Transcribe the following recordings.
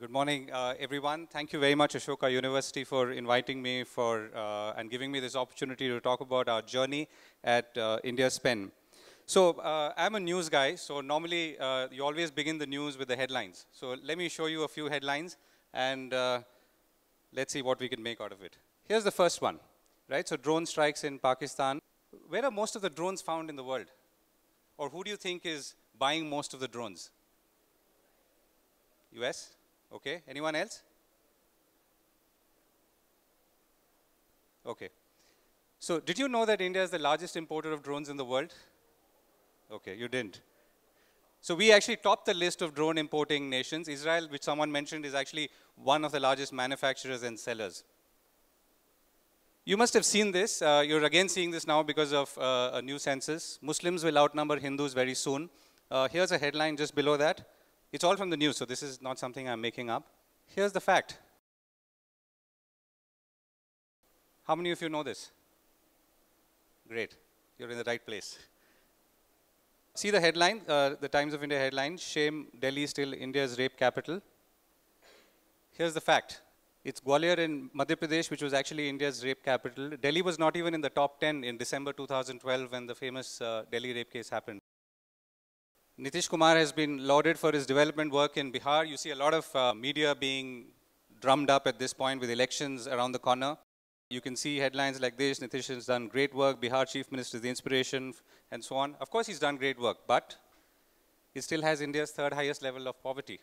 Good morning, uh, everyone. Thank you very much, Ashoka University, for inviting me for uh, and giving me this opportunity to talk about our journey at uh, India's So uh, I'm a news guy, so normally uh, you always begin the news with the headlines. So let me show you a few headlines, and uh, let's see what we can make out of it. Here's the first one, right? So drone strikes in Pakistan. Where are most of the drones found in the world? Or who do you think is buying most of the drones? US? Okay, anyone else? Okay. So did you know that India is the largest importer of drones in the world? Okay, you didn't. So we actually topped the list of drone importing nations. Israel, which someone mentioned, is actually one of the largest manufacturers and sellers. You must have seen this. Uh, you're again seeing this now because of uh, a new census. Muslims will outnumber Hindus very soon. Uh, here's a headline just below that. It's all from the news, so this is not something I'm making up. Here's the fact. How many of you know this? Great. You're in the right place. See the headline, uh, the Times of India headline, shame Delhi still India's rape capital. Here's the fact. It's Gwalior in Madhya Pradesh, which was actually India's rape capital. Delhi was not even in the top 10 in December 2012 when the famous uh, Delhi rape case happened. Nitish Kumar has been lauded for his development work in Bihar. You see a lot of uh, media being drummed up at this point with elections around the corner. You can see headlines like this, Nitish has done great work, Bihar Chief Minister is the inspiration, and so on. Of course he's done great work, but he still has India's third highest level of poverty.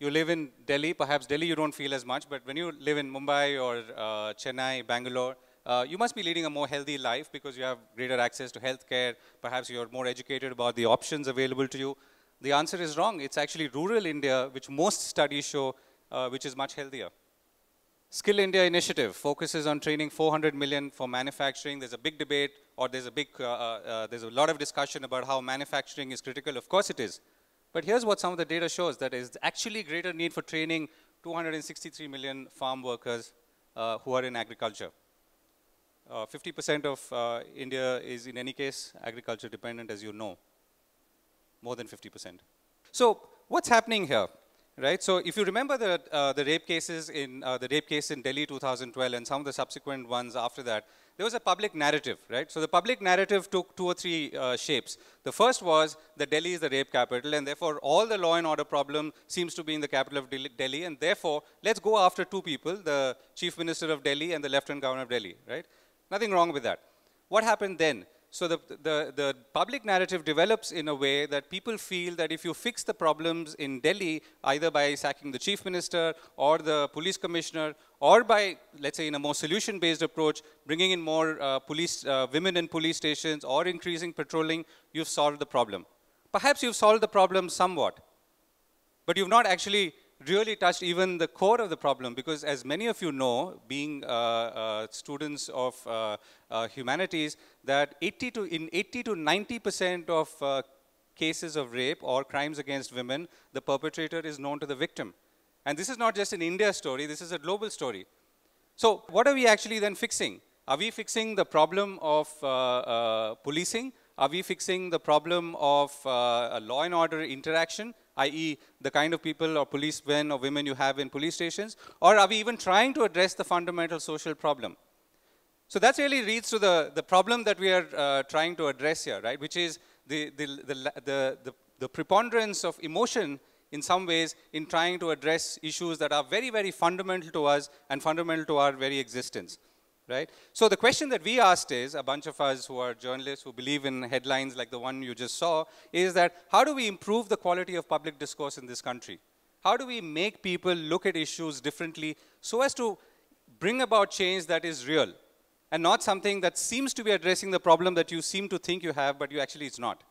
You live in Delhi, perhaps Delhi you don't feel as much, but when you live in Mumbai or uh, Chennai, Bangalore, uh, you must be leading a more healthy life because you have greater access to healthcare. Perhaps you're more educated about the options available to you. The answer is wrong. It's actually rural India, which most studies show, uh, which is much healthier. Skill India initiative focuses on training 400 million for manufacturing. There's a big debate, or there's a big, uh, uh, uh, there's a lot of discussion about how manufacturing is critical. Of course it is. But here's what some of the data shows, that is actually greater need for training 263 million farm workers uh, who are in agriculture. 50% uh, of uh, India is in any case agriculture dependent as you know, more than 50%. So what's happening here? right? So if you remember the, uh, the rape cases in uh, the rape case in Delhi 2012 and some of the subsequent ones after that, there was a public narrative, right? So the public narrative took two or three uh, shapes. The first was that Delhi is the rape capital and therefore all the law and order problem seems to be in the capital of Delhi and therefore let's go after two people, the chief minister of Delhi and the Left-hand governor of Delhi, right? Nothing wrong with that. What happened then? So the, the, the public narrative develops in a way that people feel that if you fix the problems in Delhi, either by sacking the chief minister or the police commissioner, or by, let's say, in a more solution-based approach, bringing in more uh, police, uh, women in police stations or increasing patrolling, you've solved the problem. Perhaps you've solved the problem somewhat, but you've not actually really touched even the core of the problem because as many of you know, being uh, uh, students of uh, uh, humanities, that 80 to, in 80 to 90% of uh, cases of rape or crimes against women, the perpetrator is known to the victim. And this is not just an India story, this is a global story. So what are we actually then fixing? Are we fixing the problem of policing? Are we fixing the problem of law and order interaction? i.e. the kind of people or policemen or women you have in police stations? Or are we even trying to address the fundamental social problem? So that really leads to the, the problem that we are uh, trying to address here, right? Which is the, the, the, the, the preponderance of emotion in some ways in trying to address issues that are very, very fundamental to us and fundamental to our very existence right? So the question that we asked is, a bunch of us who are journalists who believe in headlines like the one you just saw, is that how do we improve the quality of public discourse in this country? How do we make people look at issues differently so as to bring about change that is real and not something that seems to be addressing the problem that you seem to think you have, but you actually it's not?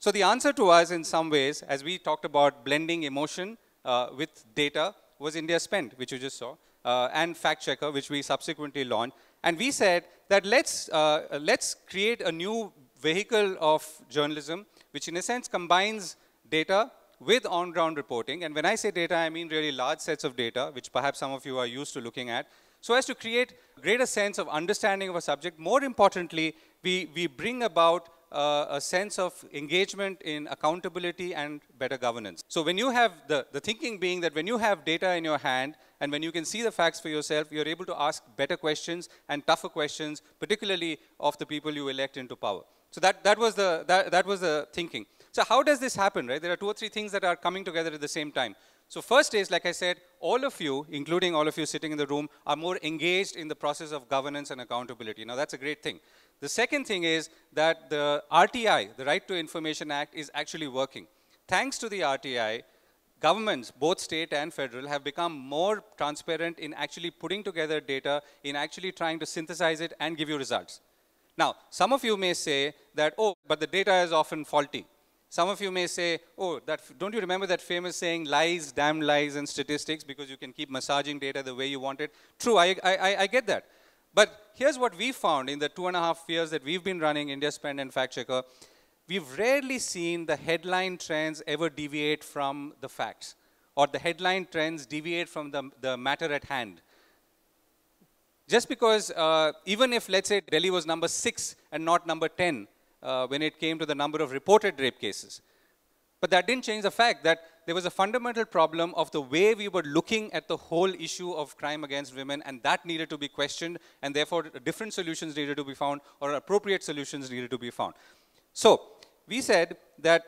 So the answer to us in some ways, as we talked about blending emotion uh, with data, was India spend, which you just saw uh, and Fact Checker, which we subsequently launched. And we said that let's, uh, let's create a new vehicle of journalism, which in a sense combines data with on-ground reporting. And when I say data, I mean really large sets of data, which perhaps some of you are used to looking at, so as to create greater sense of understanding of a subject. More importantly, we, we bring about uh, a sense of engagement in accountability and better governance. So when you have the, the thinking being that when you have data in your hand and when you can see the facts for yourself, you're able to ask better questions and tougher questions, particularly of the people you elect into power. So that, that, was the, that, that was the thinking. So how does this happen, right? There are two or three things that are coming together at the same time. So first is, like I said, all of you, including all of you sitting in the room, are more engaged in the process of governance and accountability. Now that's a great thing. The second thing is that the RTI, the Right to Information Act, is actually working. Thanks to the RTI, governments, both state and federal, have become more transparent in actually putting together data, in actually trying to synthesize it and give you results. Now, some of you may say that, oh, but the data is often faulty. Some of you may say, oh, that, don't you remember that famous saying, lies, damn lies, and statistics, because you can keep massaging data the way you want it? True, I, I, I get that. But here's what we found in the two and a half years that we've been running India Spend and Fact Checker. We've rarely seen the headline trends ever deviate from the facts or the headline trends deviate from the, the matter at hand. Just because uh, even if, let's say, Delhi was number six and not number 10 uh, when it came to the number of reported rape cases, but that didn't change the fact that there was a fundamental problem of the way we were looking at the whole issue of crime against women, and that needed to be questioned, and therefore different solutions needed to be found, or appropriate solutions needed to be found. So, we said that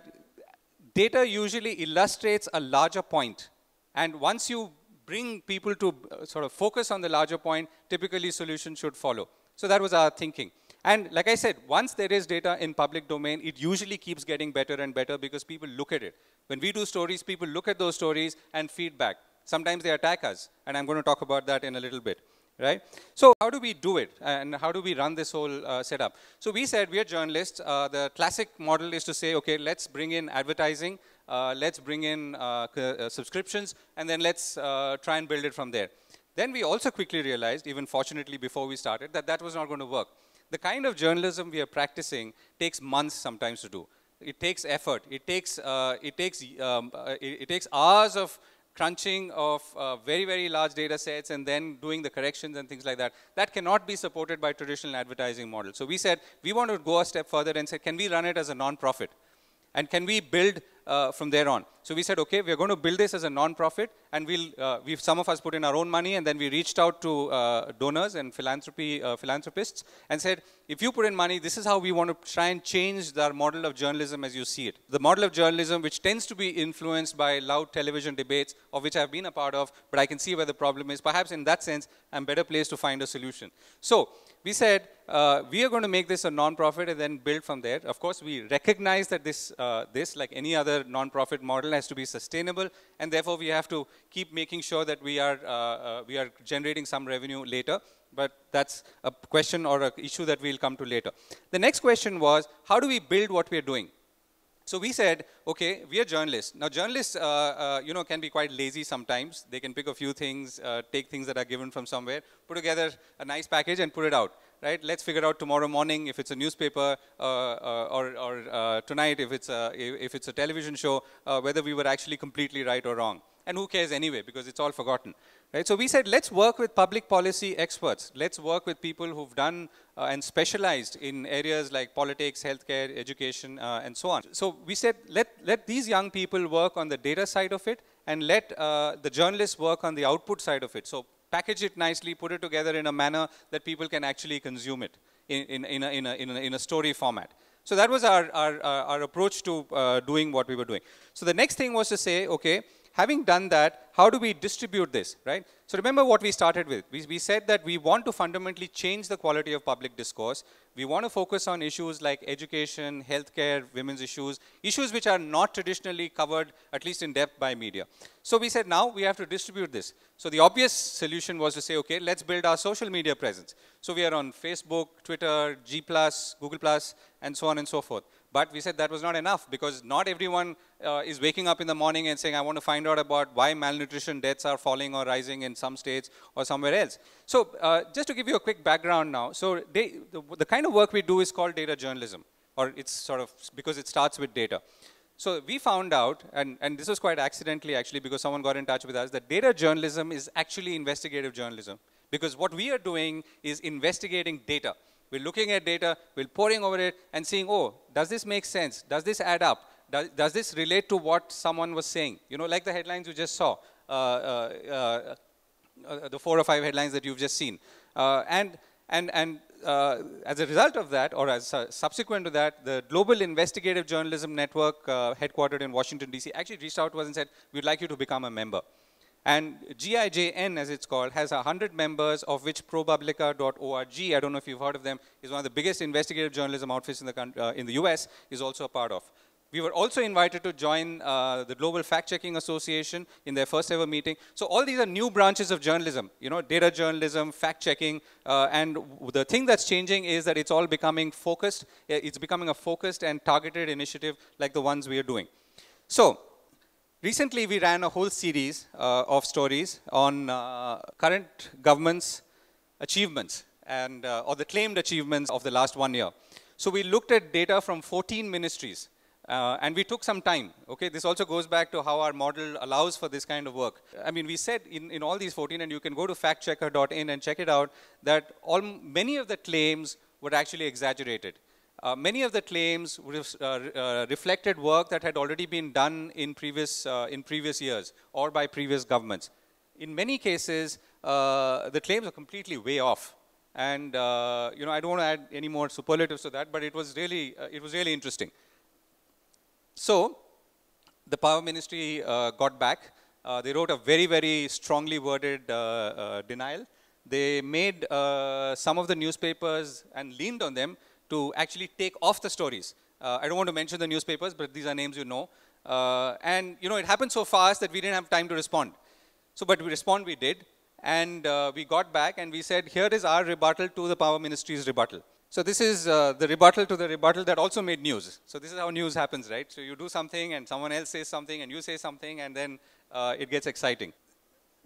data usually illustrates a larger point, and once you bring people to uh, sort of focus on the larger point, typically solutions should follow. So, that was our thinking. And like I said, once there is data in public domain, it usually keeps getting better and better because people look at it. When we do stories, people look at those stories and feedback. Sometimes they attack us, and I'm going to talk about that in a little bit. Right? So how do we do it, and how do we run this whole uh, setup? So we said we are journalists. Uh, the classic model is to say, okay, let's bring in advertising, uh, let's bring in uh, uh, subscriptions, and then let's uh, try and build it from there. Then we also quickly realized, even fortunately before we started, that that was not going to work the kind of journalism we are practicing takes months sometimes to do. It takes effort. It takes, uh, it takes, um, uh, it, it, takes hours of crunching of uh, very, very large data sets and then doing the corrections and things like that. That cannot be supported by traditional advertising model. So we said, we want to go a step further and say, can we run it as a non-profit? And can we build uh, from there on. So we said, okay, we're going to build this as a non-profit, and we'll, uh, we've, some of us put in our own money, and then we reached out to uh, donors and philanthropy, uh, philanthropists and said, if you put in money, this is how we want to try and change our model of journalism as you see it. The model of journalism, which tends to be influenced by loud television debates, of which I've been a part of, but I can see where the problem is. Perhaps in that sense, I'm better placed to find a solution. So we said, uh, we are going to make this a non-profit and then build from there. Of course, we recognize that this, uh, this like any other other nonprofit model has to be sustainable, and therefore we have to keep making sure that we are, uh, uh, we are generating some revenue later. But that's a question or an issue that we'll come to later. The next question was, how do we build what we're doing? So we said, okay, we are journalists. Now journalists, uh, uh, you know, can be quite lazy sometimes. They can pick a few things, uh, take things that are given from somewhere, put together a nice package and put it out right? Let's figure out tomorrow morning if it's a newspaper uh, uh, or, or uh, tonight if it's, a, if it's a television show, uh, whether we were actually completely right or wrong. And who cares anyway, because it's all forgotten. Right? So we said, let's work with public policy experts. Let's work with people who've done uh, and specialized in areas like politics, healthcare, education, uh, and so on. So we said, let, let these young people work on the data side of it and let the journalists work on the output side of it. So package it nicely, put it together in a manner that people can actually consume it in, in, in, a, in, a, in, a, in a story format. So that was our, our, our approach to uh, doing what we were doing. So the next thing was to say, okay, having done that, how do we distribute this, right? So remember what we started with. We, we said that we want to fundamentally change the quality of public discourse. We want to focus on issues like education, healthcare, women's issues, issues which are not traditionally covered, at least in depth, by media. So we said now we have to distribute this. So the obvious solution was to say, okay, let's build our social media presence. So we are on Facebook, Twitter, G+, Google+, and so on and so forth. But we said that was not enough because not everyone uh, is waking up in the morning and saying, I want to find out about why malnutrition deaths are falling or rising in some states or somewhere else. So, uh, just to give you a quick background now, so they, the, the kind of work we do is called data journalism, or it's sort of because it starts with data. So we found out, and, and this was quite accidentally actually because someone got in touch with us, that data journalism is actually investigative journalism. Because what we are doing is investigating data. We're looking at data, we're poring over it and seeing, oh, does this make sense? Does this add up? Does, does this relate to what someone was saying? You know, like the headlines you just saw, uh, uh, uh, uh the four or five headlines that you've just seen. Uh, and and, and uh, as a result of that, or as subsequent to that, the Global Investigative Journalism Network, headquartered in Washington, D.C., actually reached out to us and said, we'd like you to become a member. And GIJN, as it's called, has 100 members, of which ProPublica.org, I don't know if you've heard of them, is one of the biggest investigative journalism outfits in the, country, uh, in the US, is also a part of. We were also invited to join uh, the Global Fact Checking Association in their first ever meeting. So all these are new branches of journalism, you know, data journalism, fact checking. Uh, and the thing that's changing is that it's all becoming focused. Uh, it's becoming a focused and targeted initiative like the ones we are doing. So Recently, we ran a whole series uh, of stories on uh, current government's achievements and, uh, or the claimed achievements of the last one year. So we looked at data from 14 ministries uh, and we took some time. Okay, this also goes back to how our model allows for this kind of work. I mean, we said in, in all these 14, and you can go to factchecker.in and check it out, that all, many of the claims were actually exaggerated. Uh, many of the claims uh, ref, uh, reflected work that had already been done in previous, uh, in previous years or by previous governments. In many cases, uh, the claims are completely way off. And you know, I don't want to add any more superlatives to that, but it was really, it was really interesting. So the power ministry got back. Uh, they wrote a very, very strongly worded uh, uh, denial. They made some of the newspapers and leaned on them to actually take off the stories. Uh, I don't want to mention the newspapers, but these are names you know. Uh, and you know, it happened so fast that we didn't have time to respond. So, but we respond, we did. And uh, we got back and we said, here is our rebuttal to the power ministry's rebuttal. So this is uh, the rebuttal to the rebuttal that also made news. So this is how news happens, right? So you do something and someone else says something and you say something and then uh, it gets exciting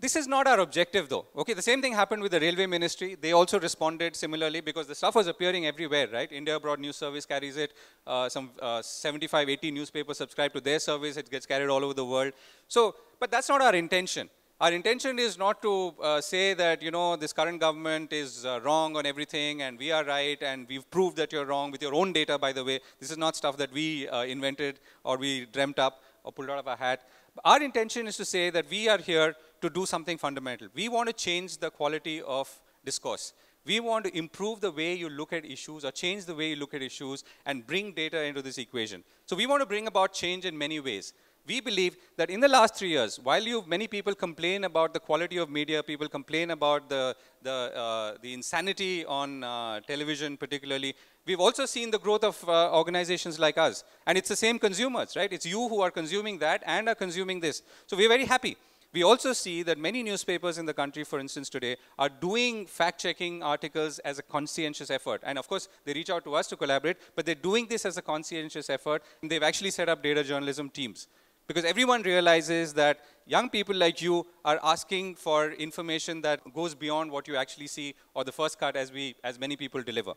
this is not our objective though. Okay, the same thing happened with the railway ministry. They also responded similarly because the stuff was appearing everywhere, right? India Abroad News Service carries it. Uh, some uh, 75, 80 newspapers subscribe to their service. It gets carried all over the world. So, but that's not our intention. Our intention is not to uh, say that, you know, this current government is uh, wrong on everything and we are right and we've proved that you're wrong with your own data, by the way. This is not stuff that we uh, invented or we dreamt up or pulled out of our hat. Our intention is to say that we are here to do something fundamental. We want to change the quality of discourse. We want to improve the way you look at issues or change the way you look at issues and bring data into this equation. So we want to bring about change in many ways. We believe that in the last three years, while you many people complain about the quality of media, people complain about the, the, uh, the insanity on uh, television particularly, we've also seen the growth of uh, organizations like us. And it's the same consumers, right? It's you who are consuming that and are consuming this. So we're very happy. We also see that many newspapers in the country, for instance, today are doing fact-checking articles as a conscientious effort. And of course, they reach out to us to collaborate, but they're doing this as a conscientious effort. they've actually set up data journalism teams. Because everyone realizes that young people like you are asking for information that goes beyond what you actually see or the first cut as, we, as many people deliver.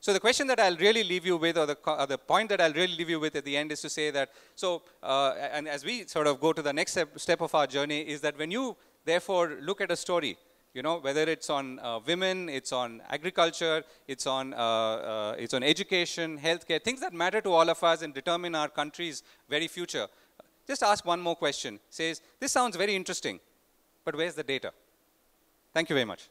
So the question that I'll really leave you with, or the, or the point that I'll really leave you with at the end is to say that, so, uh, and as we sort of go to the next step, of our journey, is that when you therefore look at a story, you know, whether it's on uh, women, it's on agriculture, it's on, uh, uh it's on education, healthcare, things that matter to all of us and determine our country's very future, just ask one more question. Says, this sounds very interesting, but where's the data? Thank you very much.